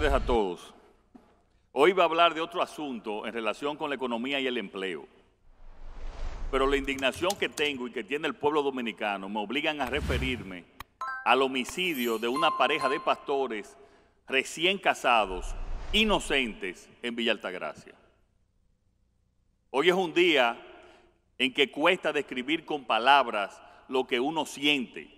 tardes a todos. Hoy va a hablar de otro asunto en relación con la economía y el empleo. Pero la indignación que tengo y que tiene el pueblo dominicano me obligan a referirme al homicidio de una pareja de pastores recién casados, inocentes, en Villa Altagracia. Hoy es un día en que cuesta describir con palabras lo que uno siente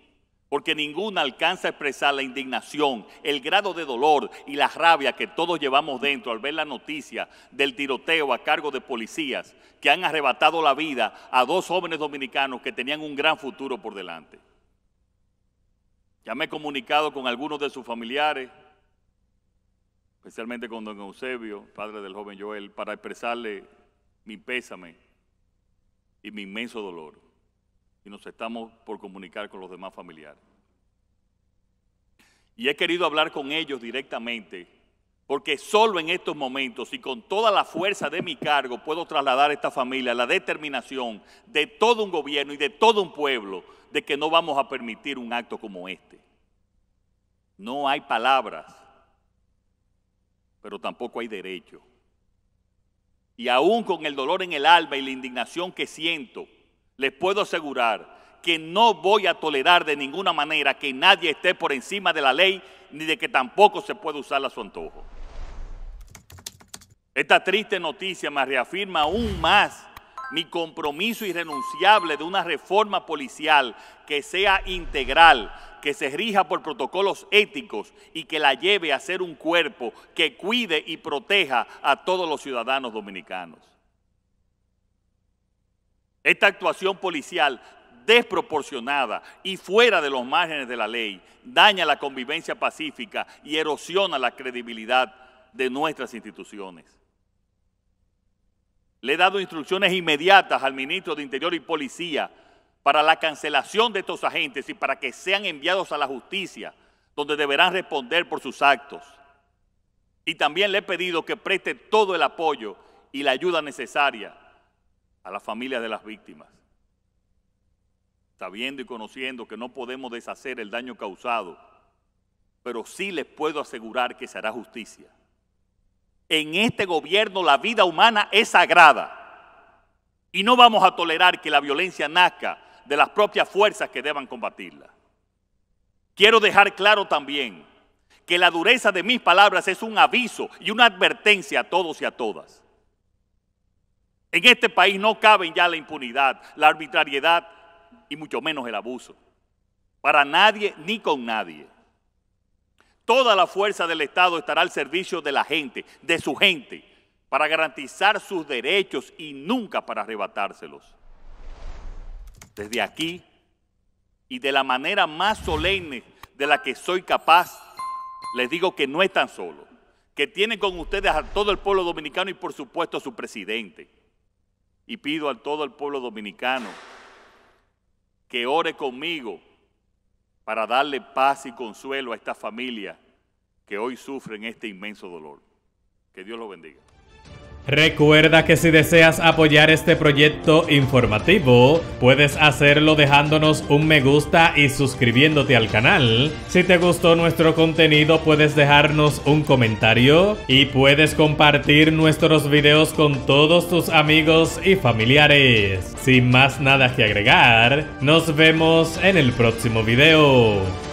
porque ninguna alcanza a expresar la indignación, el grado de dolor y la rabia que todos llevamos dentro al ver la noticia del tiroteo a cargo de policías que han arrebatado la vida a dos jóvenes dominicanos que tenían un gran futuro por delante. Ya me he comunicado con algunos de sus familiares, especialmente con don Eusebio, padre del joven Joel, para expresarle mi pésame y mi inmenso dolor y nos estamos por comunicar con los demás familiares y he querido hablar con ellos directamente, porque solo en estos momentos y con toda la fuerza de mi cargo puedo trasladar a esta familia la determinación de todo un gobierno y de todo un pueblo de que no vamos a permitir un acto como este. No hay palabras, pero tampoco hay derecho. Y aún con el dolor en el alma y la indignación que siento, les puedo asegurar que no voy a tolerar de ninguna manera que nadie esté por encima de la ley ni de que tampoco se pueda usarla a su antojo. Esta triste noticia me reafirma aún más mi compromiso irrenunciable de una reforma policial que sea integral, que se rija por protocolos éticos y que la lleve a ser un cuerpo que cuide y proteja a todos los ciudadanos dominicanos. Esta actuación policial desproporcionada y fuera de los márgenes de la ley, daña la convivencia pacífica y erosiona la credibilidad de nuestras instituciones. Le he dado instrucciones inmediatas al ministro de Interior y Policía para la cancelación de estos agentes y para que sean enviados a la justicia, donde deberán responder por sus actos. Y también le he pedido que preste todo el apoyo y la ayuda necesaria a las familias de las víctimas sabiendo y conociendo que no podemos deshacer el daño causado, pero sí les puedo asegurar que se hará justicia. En este gobierno la vida humana es sagrada y no vamos a tolerar que la violencia nazca de las propias fuerzas que deban combatirla. Quiero dejar claro también que la dureza de mis palabras es un aviso y una advertencia a todos y a todas. En este país no caben ya la impunidad, la arbitrariedad y mucho menos el abuso. Para nadie ni con nadie. Toda la fuerza del Estado estará al servicio de la gente, de su gente, para garantizar sus derechos y nunca para arrebatárselos. Desde aquí y de la manera más solemne de la que soy capaz, les digo que no están solos, que tienen con ustedes a todo el pueblo dominicano y por supuesto a su presidente. Y pido a todo el pueblo dominicano que ore conmigo para darle paz y consuelo a esta familia que hoy en este inmenso dolor. Que Dios lo bendiga. Recuerda que si deseas apoyar este proyecto informativo, puedes hacerlo dejándonos un me gusta y suscribiéndote al canal. Si te gustó nuestro contenido, puedes dejarnos un comentario y puedes compartir nuestros videos con todos tus amigos y familiares. Sin más nada que agregar, nos vemos en el próximo video.